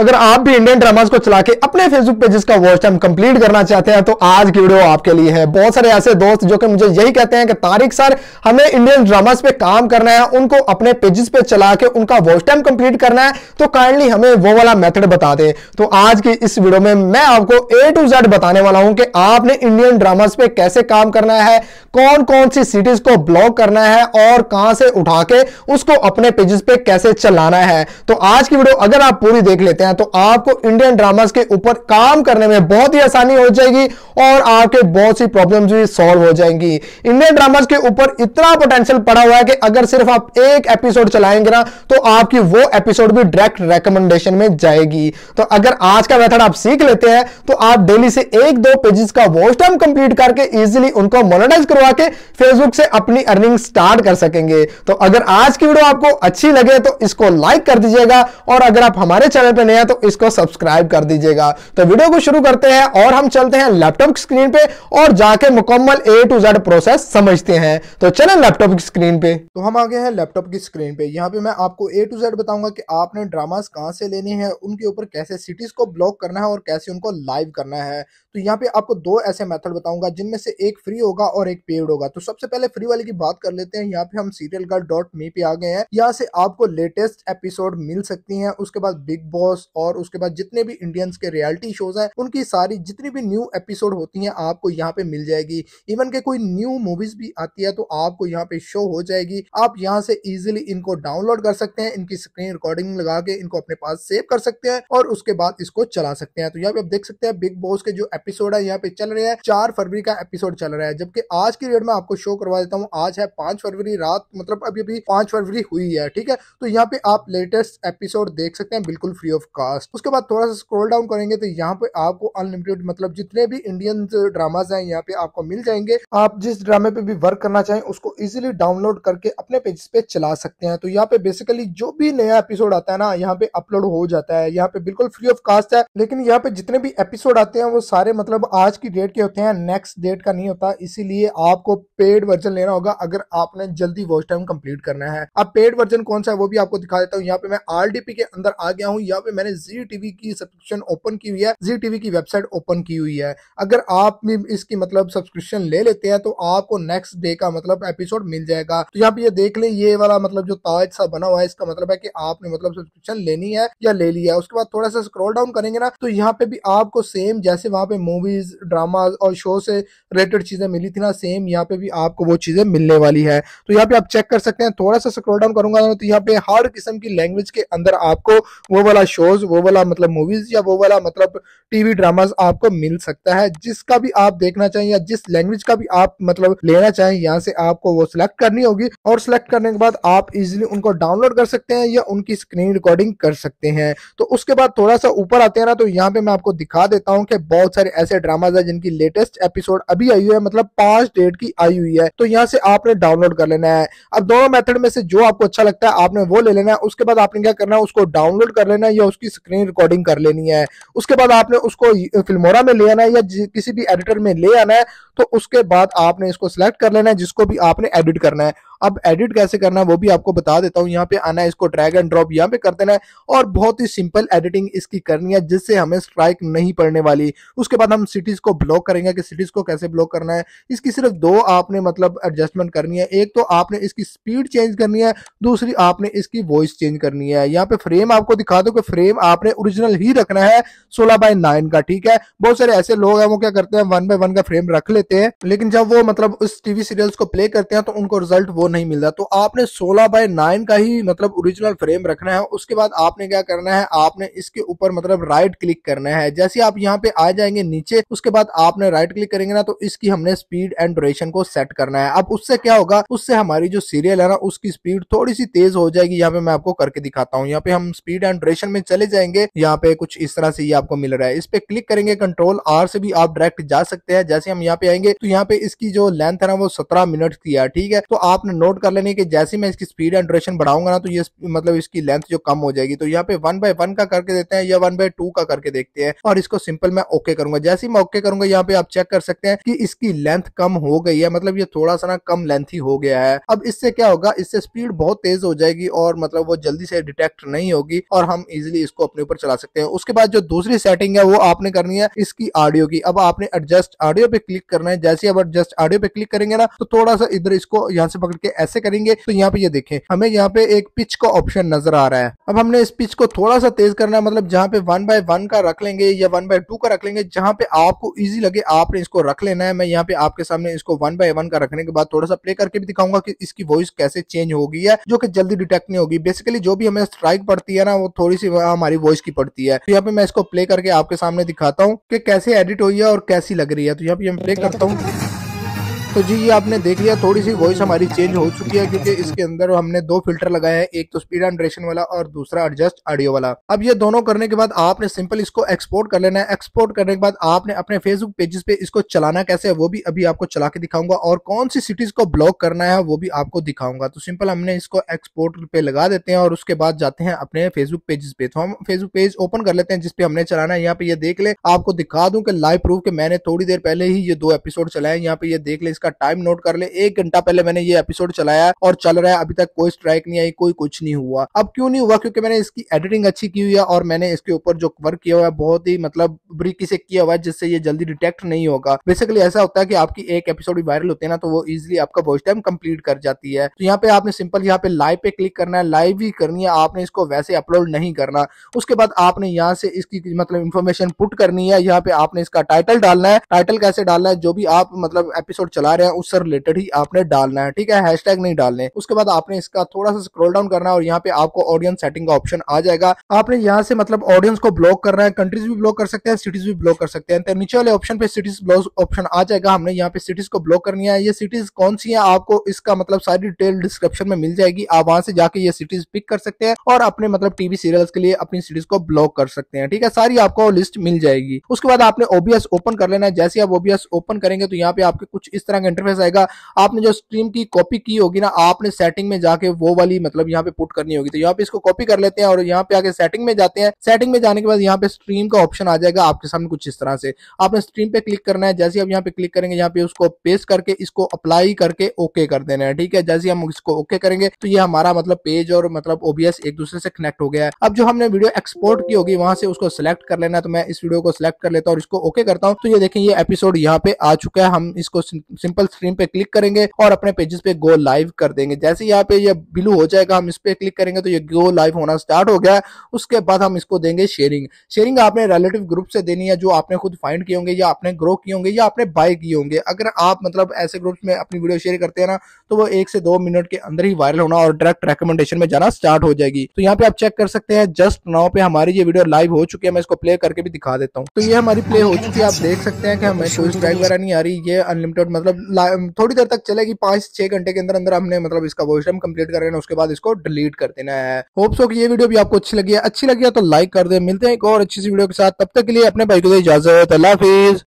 अगर आप भी इंडियन ड्रामाज को चला के अपने फेसबुक पेजेस का वॉच टाइम कंप्लीट करना चाहते हैं तो आज की वीडियो आपके लिए है बहुत सारे ऐसे दोस्त जो कि मुझे यही कहते हैं कि तारिक सर हमें इंडियन ड्रामाज पे काम करना है उनको अपने पेजेस पे चला के उनका वॉच टाइम कंप्लीट करना है तो काइंडली हमें वो वाला मेथड बता दे तो आज की इस वीडियो में मैं आपको ए टू जेड बताने वाला हूं कि आपने इंडियन ड्रामाज पे कैसे काम करना है कौन कौन सी सिटीज को ब्लॉक करना है और कहां से उठा के उसको अपने पेजेस पे कैसे चलाना है तो आज की वीडियो अगर आप पूरी देख लेते हैं हैं तो आपको इंडियन ड्रामास के ऊपर काम करने में बहुत ही आसानी हो जाएगी और आपके बहुत सी प्रॉब्लम भी सॉल्व हो जाएंगी इंडियन ड्रामास के ऊपर इतना पोटेंशियल पड़ा हुआ है कि अगर सिर्फ आप एक एपिसोड चलाएंगे ना तो आपकी वो एपिसोड भी डायरेक्ट रिकमेंडेशन में जाएगी तो अगर आज का मेथड आप सीख लेते हैं तो आप डेली से एक दो पेजेस का वॉच टाइम कंप्लीट करके इजिली उनको मोनिटाइज करवा के फेसबुक से अपनी अर्निंग स्टार्ट कर सकेंगे तो अगर आज की वीडियो आपको अच्छी लगे तो इसको लाइक कर दीजिएगा और अगर आप हमारे चैनल पर नए हैं तो इसको सब्सक्राइब कर दीजिएगा तो वीडियो को शुरू करते हैं और हम चलते हैं लैपटॉप स्क्रीन पे और जाके मुकम्मल ए टू जेड प्रोसेस समझते हैं तो चले लैपटॉप की स्क्रीन पे तो हम आगे हैं लैपटॉप की स्क्रीन पे यहाँ पे मैं आपको ए टू जेड बताऊंगा कि आपने ड्रामास कहाँ से लेने हैं उनके ऊपर कैसे सिटीज को ब्लॉक करना है और कैसे उनको लाइव करना है तो यहाँ पे आपको दो ऐसे मेथड बताऊंगा जिनमें से एक फ्री होगा और एक पेड होगा तो सबसे पहले फ्री वाले की बात कर लेते हैं यहाँ पे हम सीरियल गर्ल डॉट मी पे आ गए हैं यहाँ से आपको लेटेस्ट एपिसोड मिल सकती हैं उसके बाद बिग बॉस और उसके बाद जितने भी इंडियंस के रियलिटी शोज हैं उनकी सारी जितनी भी न्यू एपिसोड होती हैं आपको यहाँ पे मिल जाएगी इवन के कोई न्यू मूवीज भी आती है तो आपको यहाँ पे शो हो जाएगी आप यहाँ से इजिली इनको डाउनलोड कर सकते हैं इनकी स्क्रीन रिकॉर्डिंग लगा के इनको अपने पास सेव कर सकते हैं और उसके बाद इसको चला सकते हैं तो यहाँ पे आप देख सकते हैं बिग बॉस के जो एपिसोड है यहाँ पे चल रहे हैं चार फरवरी का एपिसोड चल रहा है जबकि आज की डेट में आपको शो करवा देता हूँ आज है पांच फरवरी रात मतलब अभी अभी पांच फरवरी हुई है ठीक है तो यहाँ पे आप लेटेस्ट एपिसोड देख सकते हैं बिल्कुल फ्री ऑफ कास्ट उसके बाद थोड़ा सा स्क्रोल डाउन करेंगे तो यहाँ पे आपको अनलिमिटेड मतलब जितने भी इंडियन ड्रामाज हैं यहाँ पे आपको मिल जाएंगे आप जिस ड्रामे पे भी वर्क करना चाहें उसको इजिली डाउनलोड करके अपने पेज पे चला सकते हैं तो यहाँ पे बेसिकली जो भी नया एपिसोड आता है ना यहाँ पे अपलोड हो जाता है यहाँ पे बिल्कुल फ्री ऑफ कास्ट है लेकिन यहाँ पे जितने भी एपिसोड आते हैं वो सारे मतलब आज की डेट के होते हैं नेक्स्ट डेट का नहीं होता इसीलिए आपको पेड वर्जन लेना होगा अगर आपने जल्दी वॉच टाइम कंप्लीट करना है अब पेड वर्जन कौन सा है वो भी आपको दिखा देता हूँ यहाँ पे मैं आर के अंदर आ गया हूँ यहाँ पे मैंने मैंने जी टीवी की सब्सक्रिप्शन ओपन की हुई है जी टीवी की वेबसाइट ओपन की हुई है अगर आप भी इसकी मतलब सब्सक्रिप्शन ले लेते हैं तो आपको नेक्स्ट डे का मतलब एपिसोड मिल जाएगा तो यहाँ पे ये देख ले ये वाला मतलब जो ताज सा बना हुआ है इसका मतलब है कि आपने मतलब सब्सक्रिप्शन लेनी है या ले लिया है उसके बाद थोड़ा सा स्क्रॉल डाउन करेंगे ना तो यहाँ पे भी आपको सेम जैसे वहां पे मूवीज ड्रामा और शो से रिलेटेड चीजें मिली थी ना सेम यहाँ पे भी आपको वो चीजें मिलने वाली है तो यहाँ पे आप चेक कर सकते हैं थोड़ा सा स्क्रॉल डाउन करूंगा तो यहाँ पे हर किस्म की लैंग्वेज के अंदर आपको वो वाला शो शोज वो वाला मतलब मूवीज या वो वाला मतलब टीवी ड्रामास आपको मिल सकता है जिसका भी आप देखना चाहें या जिस लैंग्वेज का भी आप मतलब लेना चाहें यहाँ से आपको वो सिलेक्ट करनी होगी और सिलेक्ट करने के बाद आप इजिली उनको डाउनलोड कर सकते हैं या उनकी स्क्रीन रिकॉर्डिंग कर सकते हैं तो उसके बाद थोड़ा सा ऊपर आते हैं ना तो यहाँ पे मैं आपको दिखा देता हूँ कि बहुत सारे ऐसे ड्रामाज है जिनकी लेटेस्ट एपिसोड अभी आई हुई है मतलब पांच डेट की आई हुई है तो यहाँ से आपने डाउनलोड कर लेना है अब दोनों मेथड में से जो आपको अच्छा लगता है आपने वो ले लेना है उसके बाद आपने क्या करना है उसको डाउनलोड कर लेना है या उसको उसकी स्क्रीन रिकॉर्डिंग कर लेनी है उसके बाद आपने उसको फिल्मोरा में ले आना है या किसी भी एडिटर में ले आना है तो उसके बाद आपने इसको सिलेक्ट कर लेना है जिसको भी आपने एडिट करना है अब एडिट कैसे करना है वो भी आपको बता देता हूँ यहाँ पे आना है इसको ड्रैग एंड ड्रॉप यहाँ पे कर देना है और बहुत ही सिंपल एडिटिंग इसकी करनी है जिससे हमें स्ट्राइक नहीं पड़ने वाली उसके बाद हम सिटीज को ब्लॉक करेंगे कि सिटीज को कैसे ब्लॉक करना है इसकी सिर्फ दो आपने मतलब एडजस्टमेंट करनी है एक तो आपने इसकी स्पीड चेंज करनी है दूसरी आपने इसकी वॉइस चेंज करनी है यहाँ पे फ्रेम आपको दिखा दो कि फ्रेम आपने ओरिजिनल ही रखना है सोलह बाय नाइन का ठीक है बहुत सारे ऐसे लोग हैं वो क्या करते हैं वन बाय वन का फ्रेम रख लेते हैं लेकिन जब वो मतलब उस टीवी सीरियल्स को प्ले करते हैं तो उनको रिजल्ट वो नहीं मिल रहा तो आपने 16 बाय 9 का ही मतलब ओरिजिनल फ्रेम रखना है उसके बाद आपने क्या करना है आपने इसके ऊपर मतलब राइट क्लिक करना है जैसे आप यहाँ पे आ जाएंगे नीचे उसके बाद आपने राइट क्लिक करेंगे ना तो इसकी हमने स्पीड एंड ड्यूरेशन को सेट करना है अब उससे क्या होगा उससे हमारी जो सीरियल है ना उसकी स्पीड थोड़ी सी तेज हो जाएगी यहाँ पे मैं आपको करके दिखाता हूँ यहाँ पे हम स्पीड एंड ड्यूरेशन में चले जाएंगे यहाँ पे कुछ इस तरह से ये आपको मिल रहा है इस पे क्लिक करेंगे कंट्रोल आर से भी आप डायरेक्ट जा सकते हैं जैसे हम यहाँ पे आएंगे तो यहाँ पे इसकी जो लेंथ है ना वो सत्रह मिनट की है ठीक है तो आपने नोट कर लेनी कि जैसे मैं इसकी स्पीड एंड ड्यूरेशन बढ़ाऊंगा ना तो ये मतलब इसकी लेंथ जो कम हो जाएगी तो यहाँ पे वन बाय वन का करके देते हैं या वन बाय टू का करके देखते हैं और इसको सिंपल मैं ओके करूंगा जैसे मैं ओके करूंगा यहाँ पे आप चेक कर सकते हैं कि इसकी लेंथ कम हो गई है मतलब ये थोड़ा सा ना कम लेंथी हो गया है अब इससे क्या होगा इससे स्पीड बहुत तेज हो जाएगी और मतलब वो जल्दी से डिटेक्ट नहीं होगी और हम इजिली इसको अपने ऊपर चला सकते हैं उसके बाद जो दूसरी सेटिंग है वो आपने करनी है इसकी ऑडियो की अब आपने एडजस्ट ऑडियो पे क्लिक करना है जैसे अब एडजस्ट ऑडियो पे क्लिक करेंगे ना तो थोड़ा सा इधर इसको यहाँ से पकड़ के करेंगे ऐसे करेंगे तो यहाँ पे ये देखे हमें यहाँ पे एक पिच का ऑप्शन नजर आ रहा है अब हमने इस पिच को थोड़ा सा तेज करना है मतलब जहाँ पे वन बाय वन का रख लेंगे या वन बाय टू का रख लेंगे जहाँ पे आपको ईजी लगे आपने इसको रख लेना है मैं यहाँ पे आपके सामने इसको वन बाय वन का रखने के बाद थोड़ा सा प्ले करके भी दिखाऊंगा कि इसकी वॉइस कैसे चेंज होगी है जो कि जल्दी डिटेक्ट नहीं होगी बेसिकली जो भी हमें स्ट्राइक पड़ती है ना वो थोड़ी सी हमारी वॉइस की पड़ती है तो यहाँ पे मैं इसको प्ले करके आपके सामने दिखाता हूँ कि कैसे एडिट हुई है और कैसी लग रही है तो यहाँ पे मैं प्ले करता हूँ तो जी ये आपने देख लिया थोड़ी सी वॉइस हमारी चेंज हो चुकी है क्योंकि इसके अंदर हमने दो फिल्टर लगाए हैं एक तो स्पीड एंड ड्रेशन वाला और दूसरा एडजस्ट ऑडियो वाला अब ये दोनों करने के बाद आपने सिंपल इसको एक्सपोर्ट कर लेना है एक्सपोर्ट करने के बाद आपने अपने फेसबुक पेजेस पे इसको चलाना कैसे है वो भी अभी आपको चला के दिखाऊंगा और कौन सी सिटीज को ब्लॉक करना है वो भी आपको दिखाऊंगा तो सिंपल हमने इसको एक्सपोर्ट पे लगा देते हैं और उसके बाद जाते हैं अपने फेसबुक पेजेस पे तो हम फेसबुक पेज ओपन कर लेते हैं जिसपे हमने चलाना है यहाँ पे ये देख ले आपको दिखा दूं कि लाइव प्रूफ के मैंने थोड़ी देर पहले ही ये दो एपिसोड चलाए यहाँ पे ये देख ले इसका टाइम नोट कर ले एक घंटा पहले मैंने ये एपिसोड चलाया और चल रहा है अभी तक कोई स्ट्राइक नहीं आई कोई कुछ नहीं हुआ अब क्यों नहीं हुआ क्योंकि मैंने इसकी एडिटिंग अच्छी की हुई है और मैंने इसके ऊपर जो वर्क किया हुआ है बहुत ही मतलब ब्रीकी से किया हुआ है जिससे ये जल्दी डिटेक्ट नहीं होगा बेसिकली ऐसा होता है कि आपकी एक एपिसोड भी वायरल होते है ना तो वो इजिली आपका वॉच टाइम कंप्लीट कर जाती है तो यहाँ पे आपने सिंपल यहाँ पे लाइव पे क्लिक करना है लाइव ही करनी है आपने इसको वैसे अपलोड नहीं करना उसके बाद आपने यहाँ से इसकी मतलब इन्फॉर्मेशन पुट करनी है यहाँ पे आपने इसका टाइटल डालना है टाइटल कैसे डालना है जो भी आप मतलब एपिसोड चला लगा रहे हैं उससे रिलेटेड ही आपने डालना है ठीक है टैग नहीं डालने उसके बाद आपने इसका थोड़ा सा स्क्रोल डाउन करना है और यहाँ पे आपको ऑडियंस सेटिंग का ऑप्शन आ जाएगा आपने यहाँ से मतलब ऑडियंस को ब्लॉक करना है कंट्रीज भी ब्लॉक कर सकते हैं सिटीज भी ब्लॉक कर सकते हैं नीचे वाले ऑप्शन पे सिटीज ब्लॉक ऑप्शन आ जाएगा हमने यहाँ पे सिटीज को ब्लॉक करनी है ये सिटीज कौन सी है आपको इसका मतलब सारी डिटेल डिस्क्रिप्शन में मिल जाएगी आप वहां से जाके ये सिटीज पिक कर सकते हैं और अपने मतलब टीवी सीरियल्स के लिए अपनी सिटीज को ब्लॉक कर सकते हैं ठीक है सारी आपको लिस्ट मिल जाएगी उसके बाद आपने ओबीएस ओपन कर लेना है जैसे आप ओबीएस ओपन करेंगे तो यहाँ पे आपके कुछ इस तरह तरह का इंटरफेस आएगा आपने जो स्ट्रीम की कॉपी की होगी ना आपने सेटिंग में जाके वो वाली मतलब यहाँ पे पुट करनी होगी तो यहाँ पे इसको कॉपी कर लेते हैं और यहाँ पे आगे सेटिंग में जाते हैं सेटिंग में जाने के बाद यहाँ पे स्ट्रीम का ऑप्शन आ जाएगा आपके सामने कुछ इस तरह से आपने स्ट्रीम पे क्लिक करना है जैसे आप यहाँ पे क्लिक करेंगे यहाँ पे उसको पेस्ट करके इसको अप्लाई करके ओके कर देना है ठीक है जैसे हम इसको ओके करेंगे तो ये हमारा मतलब पेज और मतलब ओबीएस एक दूसरे से कनेक्ट हो गया है अब जो हमने वीडियो एक्सपोर्ट की होगी वहां से उसको सिलेक्ट कर लेना है तो मैं इस वीडियो को सिलेक्ट कर लेता हूँ और इसको ओके करता हूँ तो ये देखें ये एपिसोड यहाँ पे आ चुका है हम इसको सिंपल स्क्रीन पे क्लिक करेंगे और अपने पेजेस पे गो लाइव कर देंगे जैसे यहाँ पे ये ब्लू हो जाएगा हम इस पे क्लिक करेंगे तो ये गो लाइव होना स्टार्ट हो गया उसके बाद हम इसको देंगे शेयरिंग शेयरिंग आपने रिलेटिव ग्रुप से देनी है जो आपने खुद फाइंड किए होंगे या आपने ग्रो किए होंगे या आपने बाय किए होंगे अगर आप मतलब ऐसे ग्रुप में अपनी वीडियो शेयर करते हैं ना तो वो एक से दो मिनट के अंदर ही वायरल होना और डायरेक्ट रिकमेंडेशन में जाना स्टार्ट हो जाएगी तो यहाँ पे आप चेक कर सकते हैं जस्ट नाउ पे हमारी ये वीडियो लाइव हो चुकी है मैं इसको प्ले करके भी दिखा देता हूँ तो ये हमारी प्ले हो चुकी है आप देख सकते हैं कि हमें कोई स्ट्राइक वगैरह नहीं आ रही ये अनलिमिटेड मतलब थोड़ी देर तक चलेगी पांच छह घंटे के अंदर अंदर हमने मतलब इसका वो टाइम कंप्लीट कर लेना उसके बाद इसको डिलीट कर देना है होप सो कि ये वीडियो भी आपको अच्छी लगी है अच्छी लगी है तो लाइक कर दे मिलते हैं एक और अच्छी सी वीडियो के साथ तब तक के लिए अपने भाई को इजाजत अल्लाह हाफिज